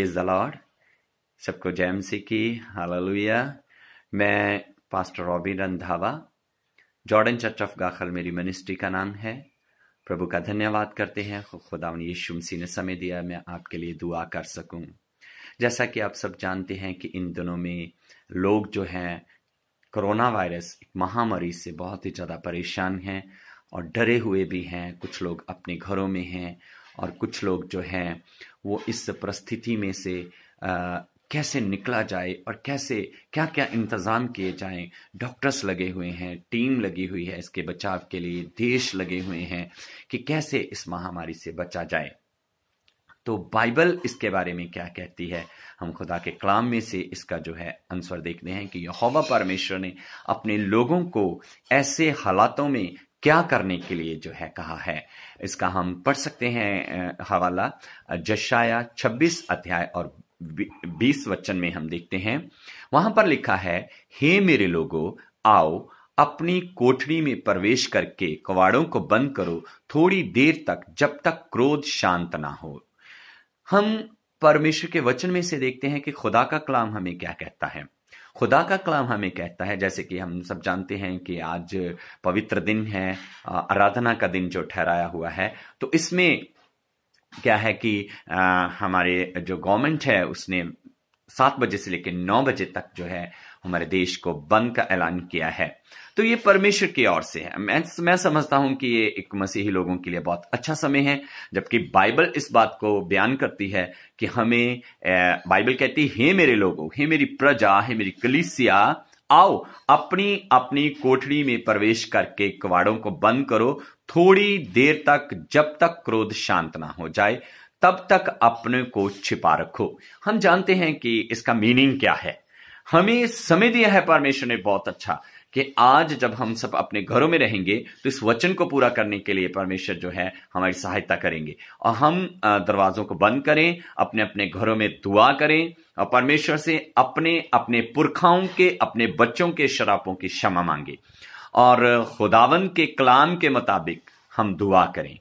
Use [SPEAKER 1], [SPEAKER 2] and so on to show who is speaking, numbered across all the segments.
[SPEAKER 1] praise the Lord सबको जैम सी की हालेलुया मैं pastor Robbie Randhawa Jordan church of Gakhal मेरी मिनिस्ट्री का नाम है प्रभु का धन्यवाद करते हैं खुदा यीशु मसीह ने समय दिया मैं आपके लिए दुआ कर सकूं जैसा कि आप सब जानते हैं कि इन दिनों में लोग जो हैं कोरोना वायरस महामारी से बहुत ही ज़्यादा परेशान हैं और डरे हुए भी हैं कुछ लोग अपने घरों में हैं और कुछ लोग जो हैं वो इस परिस्थिति में से आ, कैसे निकला जाए और कैसे क्या क्या इंतज़ाम किए जाएं डॉक्टर्स लगे हुए हैं टीम लगी हुई है इसके बचाव के लिए देश लगे हुए हैं कि कैसे इस महामारी से बचा जाए तो बाइबल इसके बारे में क्या कहती है हम खुदा के कलाम में से इसका जो है आंसर देखते हैं कि यहोवा परमेश्वर ने अपने लोगों को ऐसे हालातों में क्या करने के लिए जो है कहा है इसका हम पढ़ सकते हैं हवाला जशाया 26 अध्याय और 20 वचन में हम देखते हैं वहां पर लिखा है हे मेरे लोगों आओ अपनी कोठरी में प्रवेश करके कवाड़ों को बंद करो थोड़ी देर तक जब तक क्रोध शांत ना हो हम परमेश्वर के वचन में से देखते हैं कि खुदा का कलाम हमें क्या कहता है खुदा का कलाम हमें कहता है जैसे कि हम सब जानते हैं कि आज पवित्र दिन है आराधना का दिन जो ठहराया हुआ है तो इसमें क्या है कि आ, हमारे जो गवर्नमेंट है उसने सात बजे से लेकर नौ बजे तक जो है हमारे देश को बंद का ऐलान किया है तो ये परमेश्वर की ओर से है मैं मैं समझता हूं कि ये एक मसीही लोगों के लिए बहुत अच्छा समय है जबकि बाइबल इस बात को बयान करती है कि हमें बाइबल कहती है हे मेरे लोगों हे मेरी प्रजा हे मेरी कलिसिया आओ अपनी अपनी कोठड़ी में प्रवेश करके कवाड़ों को बंद करो थोड़ी देर तक जब तक क्रोध शांत ना हो जाए तब तक अपने को छिपा रखो हम जानते हैं कि इसका मीनिंग क्या है हमें समय दिया है परमेश्वर ने बहुत अच्छा कि आज जब हम सब अपने घरों में रहेंगे तो इस वचन को पूरा करने के लिए परमेश्वर जो है हमारी सहायता करेंगे और हम दरवाजों को बंद करें अपने अपने घरों में दुआ करें और परमेश्वर से अपने अपने पुरखाओं के अपने बच्चों के शराबों की क्षमा मांगे और खुदावन के कलाम के मुताबिक हम दुआ करें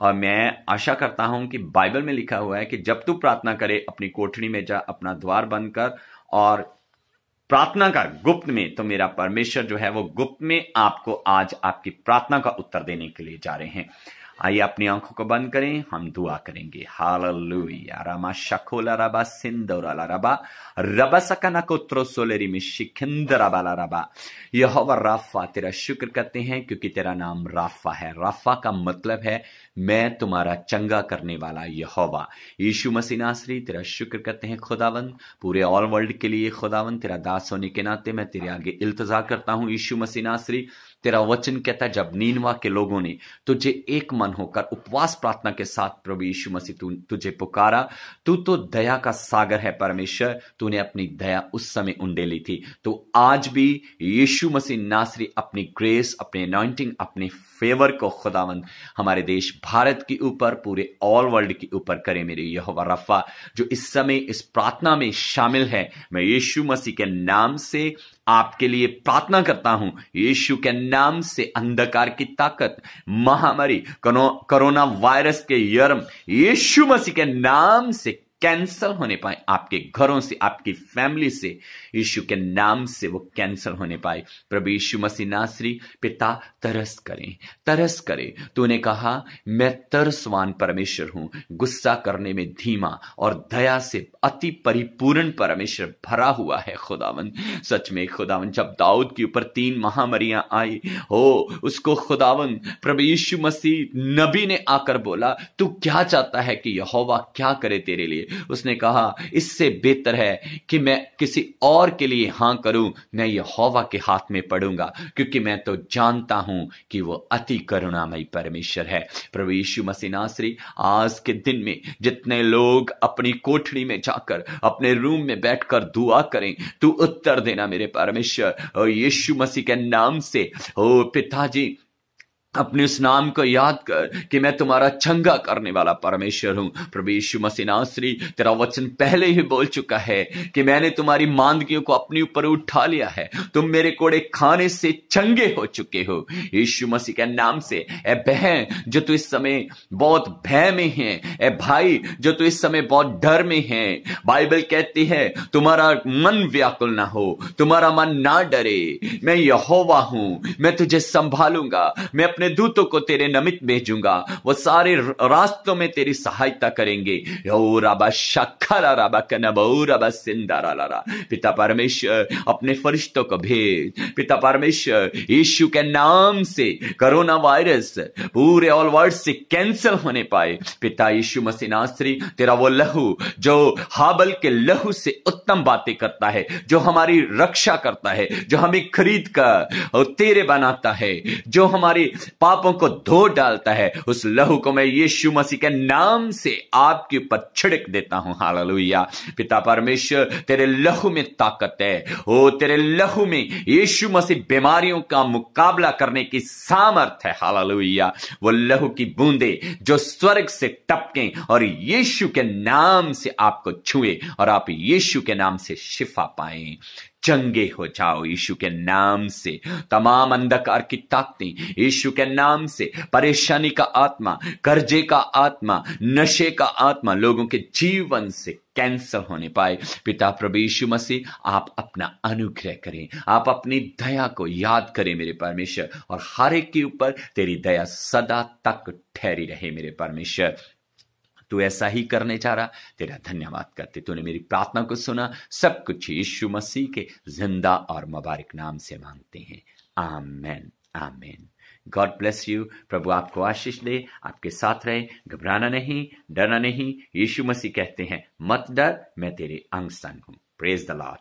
[SPEAKER 1] और मैं आशा करता हूं कि बाइबल में लिखा हुआ है कि जब तू प्रार्थना करे अपनी कोठरी में जा अपना द्वार बंद कर और प्रार्थना का गुप्त में तो मेरा परमेश्वर जो है वो गुप्त में आपको आज आपकी प्रार्थना का उत्तर देने के लिए जा रहे हैं आइए अपनी आंखों को बंद करें हम दुआ करेंगे हालेलुया रामा रबा रबा रबा में रबा राफा तेरा शुक्र करते हैं क्योंकि तेरा नाम राफा है राफा का मतलब है मैं तुम्हारा चंगा करने वाला यहोवा यीशु मसीह नासरी तेरा शुक्र करते हैं खुदावंद पूरे ऑल वर्ल्ड के लिए खुदावंद तेरा दास होने के नाते मैं तेरे आगे इल्तजा करता हूँ यीशु मसीह नासरी तेरा वचन कहता जब नीनवा के लोगों ने तुझे एक मन होकर उपवास प्रार्थना के साथ प्रभु यीशु मसीह तू तुझे पुकारा तू तो दया का सागर है परमेश्वर तूने अपनी दया उस समय उंडे ली थी तो आज भी यीशु मसीह नासरी अपनी ग्रेस अपने अनॉइंटिंग अपने फेवर को खुदावंद हमारे देश भारत के ऊपर पूरे ऑल वर्ल्ड के ऊपर करे मेरे यहोवा रफा जो इस समय इस प्रार्थना में शामिल है मैं यीशु मसीह के नाम से आपके लिए प्रार्थना करता हूं यीशु के नाम से अंधकार की ताकत महामारी कोरोना वायरस के यर्म यीशु मसीह के नाम से कैंसल होने पाए आपके घरों से आपकी फैमिली से यीशु के नाम से वो कैंसल होने पाए प्रभु यीशु मसीह नासरी पिता तरस करें तरस करें तो उन्हें कहा मैं तरसवान परमेश्वर हूं गुस्सा करने में धीमा और दया से अति परिपूर्ण परमेश्वर भरा हुआ है खुदावन सच में खुदावन जब दाऊद के ऊपर तीन महामरिया आई हो उसको खुदावन प्रभु यीशु मसीह नबी ने आकर बोला तू क्या चाहता है कि यहोवा क्या करे तेरे लिए उसने कहा इससे बेहतर है कि मैं किसी और के लिए हां करूं मैं ये हौवा के हाथ में पड़ूंगा क्योंकि मैं तो जानता हूं कि वो अति करुणामय परमेश्वर है प्रभु यीशु मसीह नासरी आज के दिन में जितने लोग अपनी कोठड़ी में जाकर अपने रूम में बैठकर दुआ करें तू उत्तर देना मेरे परमेश्वर और यीशु मसीह के नाम से ओ पिताजी अपने उस नाम को याद कर कि मैं तुम्हारा चंगा करने वाला परमेश्वर हूं प्रभु यीशु नासरी तेरा वचन पहले ही बोल चुका है कि मैंने तुम्हारी मांदगियों को अपने ऊपर उठा लिया है तुम मेरे कोड़े खाने से चंगे हो चुके हो यीशु मसीह के नाम से ए बहन जो तू इस समय बहुत भय में है ए भाई जो तू इस समय बहुत डर में है बाइबल कहती है तुम्हारा मन व्याकुल ना हो तुम्हारा मन ना डरे मैं यहोवा हूं मैं तुझे संभालूंगा मैं अपने अपने दूतों को तेरे नमित भेजूंगा वो सारे रास्तों में तेरी सहायता करेंगे पिता परमेश्वर अपने फरिश्तों को भेज पिता परमेश्वर यीशु के नाम से कोरोना वायरस पूरे ऑल वर्ल्ड से कैंसिल होने पाए पिता यीशु मसीह नासरी तेरा वो लहू जो हाबल के लहू से उत्तम बातें करता है जो हमारी रक्षा करता है जो हमें खरीद कर तेरे बनाता है जो हमारी पापों को धो डालता है उस लहू को मैं यीशु मसीह के नाम से आपके ऊपर छिड़क देता हूं हालेलुया पिता परमेश्वर तेरे लहू में ताकत है ओ तेरे लहू में यीशु मसीह बीमारियों का मुकाबला करने की सामर्थ है हालेलुया वो लहू की बूंदे जो स्वर्ग से टपके और यीशु के नाम से आपको छुए और आप यीशु के नाम से शिफा पाए चंगे हो जाओ यीशु के नाम से तमाम अंधकार की ताकतें यीशु के नाम से परेशानी का आत्मा कर्जे का आत्मा नशे का आत्मा लोगों के जीवन से कैंसर होने पाए पिता प्रभु यीशु मसीह आप अपना अनुग्रह करें आप अपनी दया को याद करें मेरे परमेश्वर और हर एक के ऊपर तेरी दया सदा तक ठहरी रहे मेरे परमेश्वर तू ऐसा ही करने जा रहा तेरा धन्यवाद करते तूने मेरी प्रार्थना को सुना सब कुछ यीशु मसीह के जिंदा और मुबारक नाम से मांगते हैं amen amen God bless you प्रभु आपको आशीष दे आपके साथ रहे घबराना नहीं डरना नहीं यीशु मसीह कहते हैं मत डर मैं तेरे अंग संग हूं प्रेज द लॉर्ड